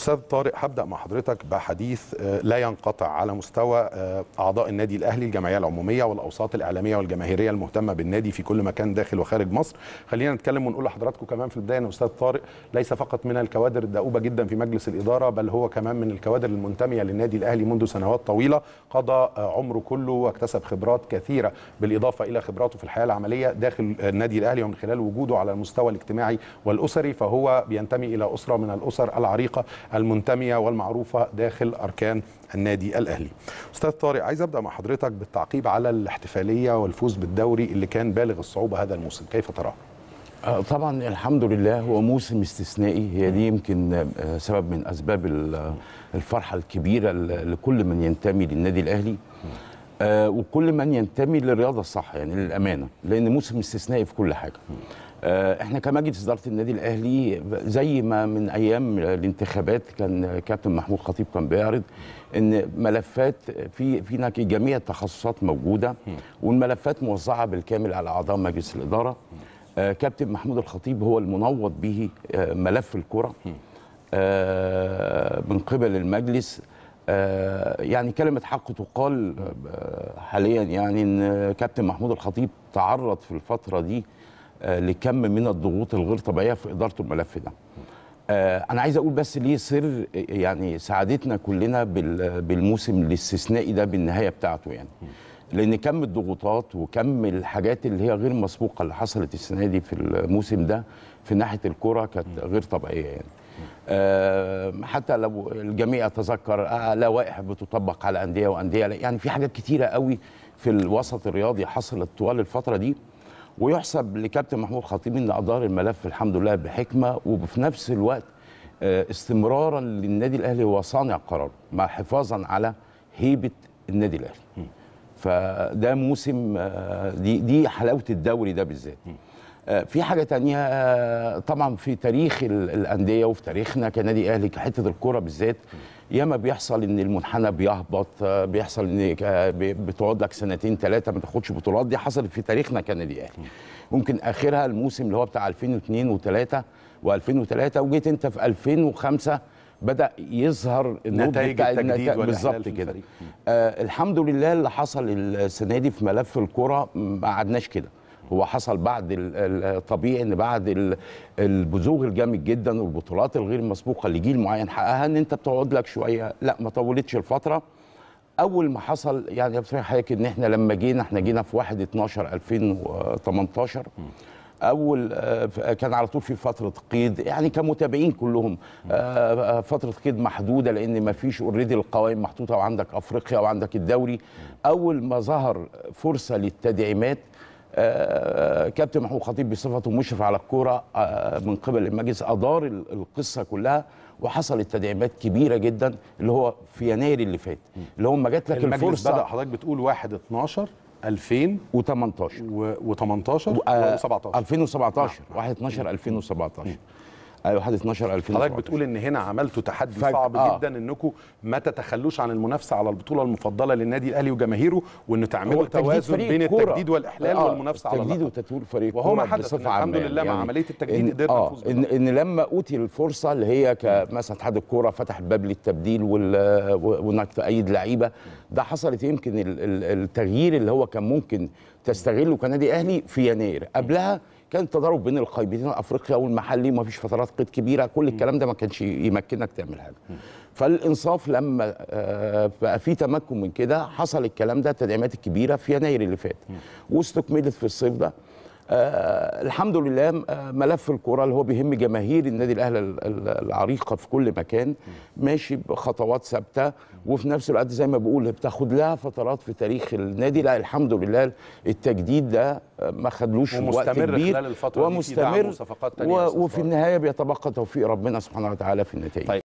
استاذ طارق هبدا مع حضرتك بحديث آه، لا ينقطع على مستوى آه، اعضاء النادي الاهلي الجمعيه العموميه والاوساط الاعلاميه والجماهيريه المهتمه بالنادي في كل مكان داخل وخارج مصر خلينا نتكلم ونقول لحضراتكم كمان في البدايه ان استاذ طارق ليس فقط من الكوادر الدؤوبه جدا في مجلس الاداره بل هو كمان من الكوادر المنتميه للنادي الاهلي منذ سنوات طويله قضى آه، عمره كله واكتسب خبرات كثيره بالاضافه الى خبراته في الحياه العمليه داخل النادي الاهلي ومن خلال وجوده على المستوى الاجتماعي والاسري فهو بينتمي الى اسره من الاسر العريقه المنتميه والمعروفه داخل اركان النادي الاهلي. استاذ طارق عايز ابدا مع حضرتك بالتعقيب على الاحتفاليه والفوز بالدوري اللي كان بالغ الصعوبه هذا الموسم، كيف تراه؟ آه، طبعا الحمد لله هو موسم استثنائي هي دي يمكن آه، سبب من اسباب الفرحه الكبيره لكل من ينتمي للنادي الاهلي آه، وكل من ينتمي للرياضه الصح يعني للامانه لان موسم استثنائي في كل حاجه آه، احنا كمجلس اداره النادي الاهلي زي ما من ايام الانتخابات كان كابتن محمود خطيب كان بيعرض ان ملفات في فينا جميع التخصصات موجوده والملفات موزعه بالكامل على اعضاء مجلس الاداره آه، كابتن محمود الخطيب هو المنوط به آه، ملف الكره من قبل المجلس يعني كلمة حق تقال حاليا يعني ان كابتن محمود الخطيب تعرض في الفترة دي آه، لكم من الضغوط الغير طبيعيه في اداره الملف ده. آه، انا عايز اقول بس ليه سر يعني سعادتنا كلنا بالموسم الاستثنائي ده بالنهايه بتاعته يعني. لان كم الضغوطات وكم الحاجات اللي هي غير مسبوقه اللي حصلت السنه دي في الموسم ده في ناحيه الكره كانت غير طبيعيه يعني. آه، حتى لو الجميع يتذكر لوائح بتطبق على انديه وانديه يعني في حاجات كتيره قوي في الوسط الرياضي حصلت طوال الفتره دي ويحسب لكابتن محمود خطيب ان ادار الملف الحمد لله بحكمه وفي نفس الوقت آه، استمرارا للنادي الاهلي هو صانع قرار مع حفاظا على هيبه النادي الاهلي فده موسم آه، دي دي حلاوه الدوري ده بالذات آه، في حاجه تانية طبعا في تاريخ الانديه وفي تاريخنا كنادي اهلي كحته الكوره بالذات ياما بيحصل ان المنحنى بيهبط آه، بيحصل ان بتقعد لك سنتين ثلاثه ما تاخدش بطولات دي حصلت في تاريخنا كنادي الاهلي ممكن اخرها الموسم اللي هو بتاع 2002 و3 و2003 وجيت انت في 2005 بدا يظهر نتائج التجديد بالظبط كده آه الحمد لله اللي حصل السنه دي في ملف الكره ما قعدناش كده هو حصل بعد الطبيعي ان بعد البزوغ الجامد جدا والبطولات الغير مسبوقه لجيل معين حققها ان انت بتقعد لك شويه لا ما طولتش الفتره اول ما حصل يعني بصراحه حضرتك ان احنا لما جينا احنا جينا في 1 12 2018 اول آه، كان على طول في فتره قيد يعني كمتابعين كلهم آه، آه، فتره قيد محدوده لان ما فيش اوريدي القوائم محطوطه وعندك افريقيا وعندك الدوري اول ما ظهر فرصه للتدعيمات آه، كابتن محمود خطيب بصفته مشرف على الكوره آه، من قبل المجلس ادار القصه كلها وحصلت تدعيمات كبيره جدا اللي هو في يناير اللي فات اللي هو جات لك الفرصه بدا حضرتك بتقول 1 12 2018 و18 و17 2017 1 12 2017 ايوه 1 12 2000 حضرتك بتقول ان هنا عملتوا تحدي فج... صعب آه. جدا انكم ما تتخلوش عن المنافسه على البطوله المفضله للنادي الاهلي وجماهيره وان تعملوا توازن بين كرة. التجديد والاحلال آه. والمنافسه على التجديد وتطوير فريق وهو ما حدث الحمد لله يعني مع عمليه التجديد قدرنا آه. نفوز إن... ان لما اوتي الفرصه اللي هي كمثلا اتحاد الكوره فتح الباب للتبديل وانك تأيد لعيبه ده حصلت يمكن التغيير اللي هو كان ممكن تستغله كنادي اهلي في يناير قبلها كان تضارب بين القائمتين الافريقيا والمحلي ومفيش فترات قيد كبيره كل الكلام ده ما كانش يمكنك تعمل حاجه فالانصاف لما آه، بقى في تمكن من كده حصل الكلام ده التدعيمات الكبيره في يناير اللي فات واستكملت في الصيف ده آه، الحمد لله آه، ملف الكرة اللي هو بيهم جماهير النادي الاهلي العريقه في كل مكان ماشي بخطوات ثابته وفي نفس الوقت زي ما بقول بتاخد لها فترات في تاريخ النادي لا الحمد لله التجديد ده آه، ما خدلوش وقت كبير خلال الفترة ومستمر ومستمر وفي النهايه بيتبقى توفيق ربنا سبحانه وتعالى في النتائج طيب.